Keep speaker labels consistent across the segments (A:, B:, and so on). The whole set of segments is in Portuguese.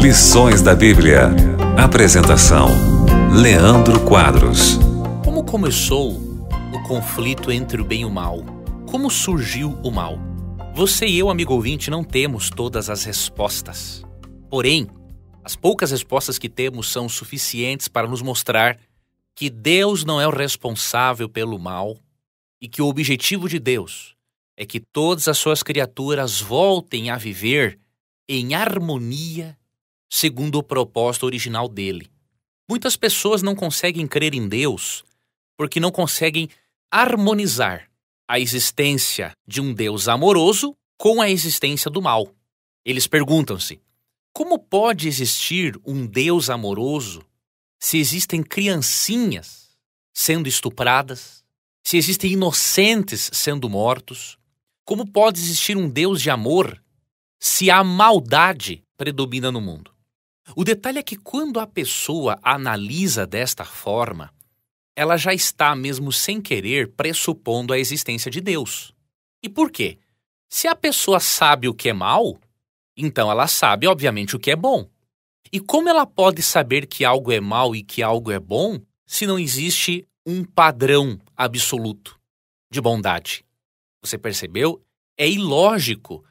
A: Lições da Bíblia. Apresentação: Leandro Quadros. Como começou o conflito entre o bem e o mal? Como surgiu o mal? Você e eu, amigo ouvinte, não temos todas as respostas. Porém, as poucas respostas que temos são suficientes para nos mostrar que Deus não é o responsável pelo mal e que o objetivo de Deus é que todas as suas criaturas voltem a viver em harmonia segundo o propósito original dele. Muitas pessoas não conseguem crer em Deus porque não conseguem harmonizar a existência de um Deus amoroso com a existência do mal. Eles perguntam-se: como pode existir um Deus amoroso se existem criancinhas sendo estupradas, se existem inocentes sendo mortos, como pode existir um Deus de amor se a maldade predomina no mundo? O detalhe é que quando a pessoa analisa desta forma, ela já está, mesmo sem querer, pressupondo a existência de Deus. E por quê? Se a pessoa sabe o que é mal, então ela sabe, obviamente, o que é bom. E como ela pode saber que algo é mal e que algo é bom se não existe um padrão absoluto de bondade? Você percebeu? É ilógico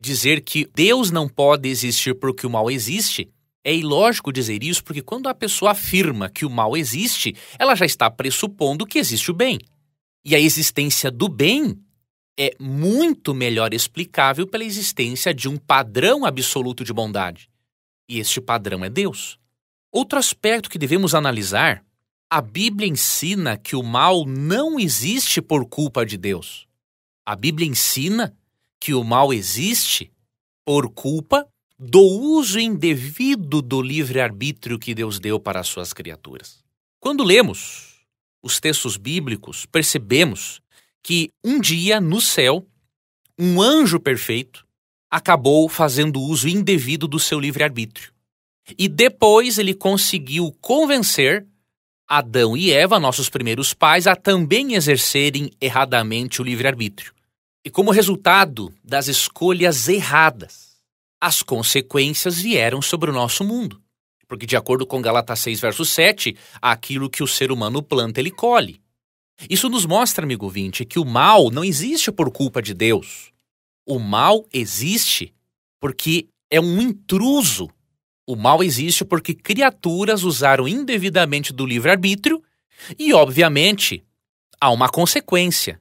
A: dizer que Deus não pode existir porque o mal existe. É ilógico dizer isso porque quando a pessoa afirma que o mal existe, ela já está pressupondo que existe o bem. E a existência do bem é muito melhor explicável pela existência de um padrão absoluto de bondade. E este padrão é Deus. Outro aspecto que devemos analisar: a Bíblia ensina que o mal não existe por culpa de Deus. A Bíblia ensina que o mal existe por culpa do uso indevido do livre-arbítrio que Deus deu para as suas criaturas. Quando lemos os textos bíblicos, percebemos que um dia no céu, um anjo perfeito acabou fazendo uso indevido do seu livre-arbítrio. E depois ele conseguiu convencer Adão e Eva, nossos primeiros pais, a também exercerem erradamente o livre-arbítrio. E como resultado das escolhas erradas, as consequências vieram sobre o nosso mundo. Porque, de acordo com Galata 6, verso 7, aquilo que o ser humano planta, ele colhe. Isso nos mostra, amigo vinte, que o mal não existe por culpa de Deus. O mal existe porque é um intruso o mal existe porque criaturas usaram indevidamente do livre-arbítrio e, obviamente, há uma consequência.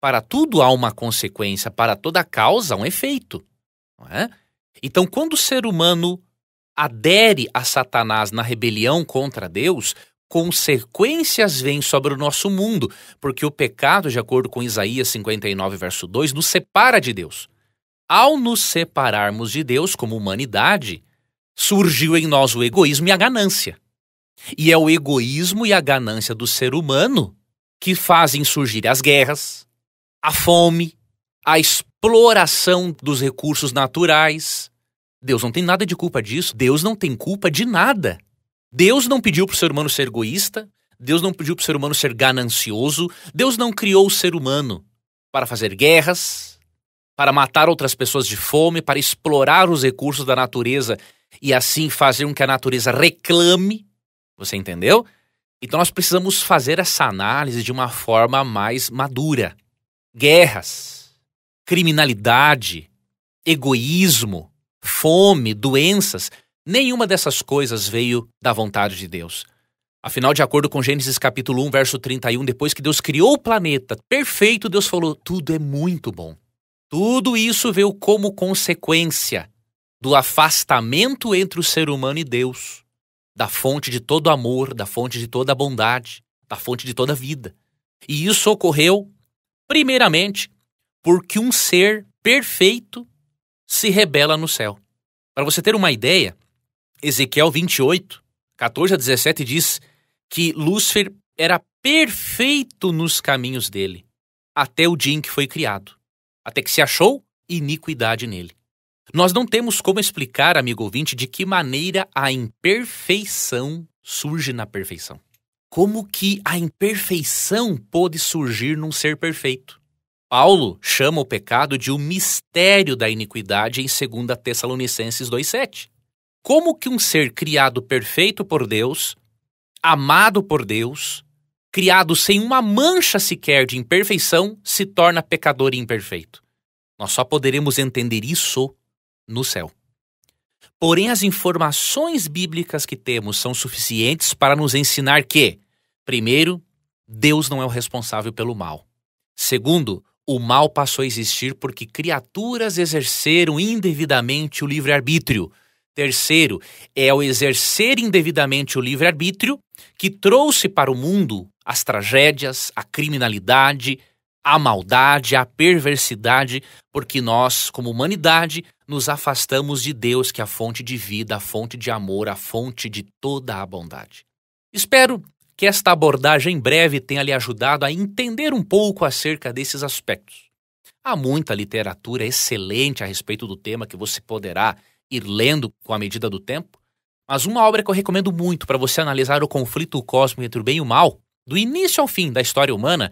A: Para tudo há uma consequência, para toda causa há um efeito. É? Então, quando o ser humano adere a Satanás na rebelião contra Deus, consequências vêm sobre o nosso mundo, porque o pecado, de acordo com Isaías 59, verso 2, nos separa de Deus. Ao nos separarmos de Deus como humanidade, surgiu em nós o egoísmo e a ganância. E é o egoísmo e a ganância do ser humano que fazem surgir as guerras, a fome, a exploração dos recursos naturais. Deus não tem nada de culpa disso. Deus não tem culpa de nada. Deus não pediu para o ser humano ser egoísta. Deus não pediu para o ser humano ser ganancioso. Deus não criou o ser humano para fazer guerras, para matar outras pessoas de fome, para explorar os recursos da natureza e assim fazer com que a natureza reclame, você entendeu? Então nós precisamos fazer essa análise de uma forma mais madura. Guerras, criminalidade, egoísmo, fome, doenças, nenhuma dessas coisas veio da vontade de Deus. Afinal, de acordo com Gênesis capítulo 1, verso 31, depois que Deus criou o planeta perfeito, Deus falou: tudo é muito bom. Tudo isso veio como consequência do afastamento entre o ser humano e Deus, da fonte de todo amor, da fonte de toda bondade, da fonte de toda vida. E isso ocorreu, primeiramente, porque um ser perfeito se rebela no céu. Para você ter uma ideia, Ezequiel 28, 14 a 17 diz que Lúcifer era perfeito nos caminhos dele, até o dia em que foi criado, até que se achou iniquidade nele. Nós não temos como explicar, amigo ouvinte, de que maneira a imperfeição surge na perfeição. Como que a imperfeição pôde surgir num ser perfeito? Paulo chama o pecado de o um mistério da iniquidade em 2 Tessalonicenses 2,7. Como que um ser criado perfeito por Deus, amado por Deus, criado sem uma mancha sequer de imperfeição, se torna pecador e imperfeito? Nós só poderemos entender isso no céu. Porém, as informações bíblicas que temos são suficientes para nos ensinar que, primeiro, Deus não é o responsável pelo mal. Segundo, o mal passou a existir porque criaturas exerceram indevidamente o livre-arbítrio. Terceiro, é o exercer indevidamente o livre-arbítrio que trouxe para o mundo as tragédias, a criminalidade, a maldade, a perversidade, porque nós, como humanidade, nos afastamos de Deus, que é a fonte de vida, a fonte de amor, a fonte de toda a bondade. Espero que esta abordagem em breve tenha lhe ajudado a entender um pouco acerca desses aspectos. Há muita literatura excelente a respeito do tema que você poderá ir lendo com a medida do tempo, mas uma obra que eu recomendo muito para você analisar o conflito cósmico entre o bem e o mal, do início ao fim da história humana,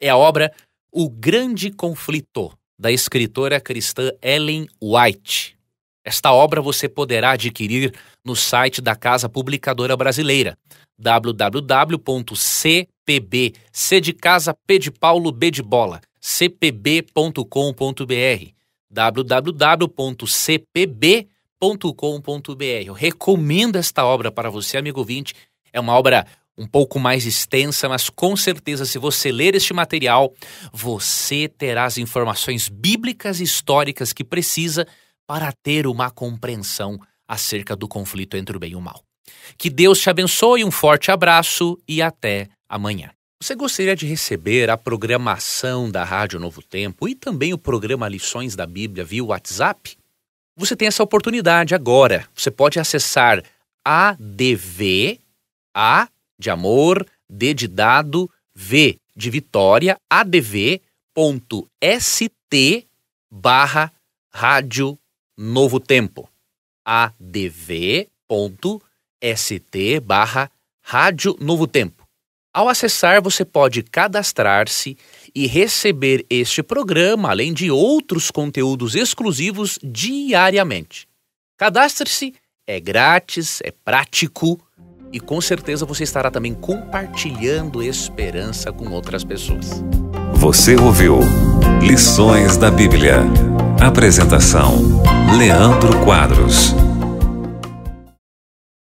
A: é a obra O Grande Conflito, da escritora cristã Ellen White. Esta obra você poderá adquirir no site da Casa Publicadora Brasileira, www.cpb, de casa, P de Paulo, B de bola, cpb.com.br, www.cpb.com.br. Eu recomendo esta obra para você, amigo vinte. É uma obra um pouco mais extensa, mas com certeza, se você ler este material, você terá as informações bíblicas e históricas que precisa para ter uma compreensão acerca do conflito entre o bem e o mal. Que Deus te abençoe, um forte abraço e até amanhã. Você gostaria de receber a programação da Rádio Novo Tempo e também o programa Lições da Bíblia via WhatsApp? Você tem essa oportunidade agora. Você pode acessar adv.com.br de amor, D de dado, V de vitória, adv.st barra rádio novo tempo. adv.st barra rádio novo tempo. Ao acessar, você pode cadastrar-se e receber este programa, além de outros conteúdos exclusivos diariamente. Cadastre-se, é grátis, é prático e com certeza você estará também compartilhando esperança com outras pessoas. Você ouviu Lições da Bíblia. Apresentação: Leandro Quadros.